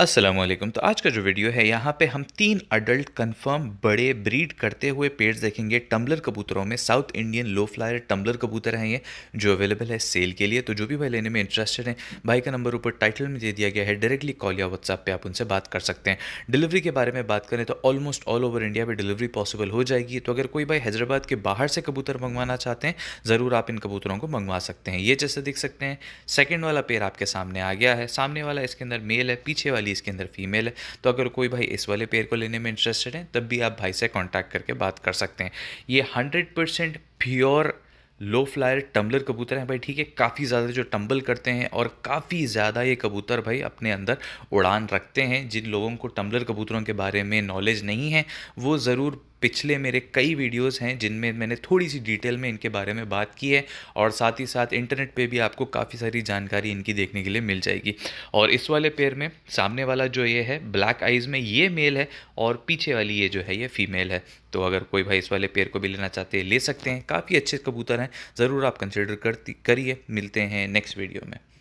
असलम तो आज का जो वीडियो है यहाँ पे हम तीन अडल्ट कंफर्म बड़े ब्रीड करते हुए पेड़ देखेंगे टम्बलर कबूतरों में South Indian low flyer tumbler कबूतर हैं ये जो अवेलेबल है सेल के लिए तो जो भी भाई लेने में इंटरेस्टेड हैं भाई का नंबर ऊपर टाइटल में दे दिया गया है डायरेक्टली कॉल या व्हाट्सअप पे आप उनसे बात कर सकते हैं डिलीवरी के बारे में बात करें तो ऑलमोस्ट ऑल ओवर इंडिया पर डिलीवरी पॉसिबल हो जाएगी तो अगर कोई भाई हैदराबाद के बाहर से कबूतर मंगवाना चाहते हैं ज़रूर आप इन कबूतरों को मंगवा सकते हैं ये जैसे देख सकते हैं सेकेंड वाला पेड़ आपके सामने आ गया है सामने वाला इसके अंदर मेल है पीछे वाली वाली इसके अंदर फीमेल है तो अगर कोई भाई इस वाले पेयर को लेने में इंटरेस्टेड है तब भी आप भाई से कॉन्टैक्ट करके बात कर सकते हैं ये hundred percent pure low flyer tumbler कबूतर हैं भाई ठीक है काफ़ी ज़्यादा जो टम्बल करते हैं और काफ़ी ज़्यादा ये कबूतर भाई अपने अंदर उड़ान रखते हैं जिन लोगों को टम्बलर कबूतरों के बारे में नॉलेज नहीं है वो ज़रूर पिछले मेरे कई वीडियोस हैं जिनमें मैंने थोड़ी सी डिटेल में इनके बारे में बात की है और साथ ही साथ इंटरनेट पे भी आपको काफ़ी सारी जानकारी इनकी देखने के लिए मिल जाएगी और इस वाले पेयर में सामने वाला जो ये है ब्लैक आइज़ में ये मेल है और पीछे वाली ये जो है ये फीमेल है तो अगर कोई भाई इस वाले पेयर को भी लेना चाहते हैं ले सकते हैं काफ़ी अच्छे कबूतर हैं ज़रूर आप कंसिडर करती करिए मिलते हैं नेक्स्ट वीडियो में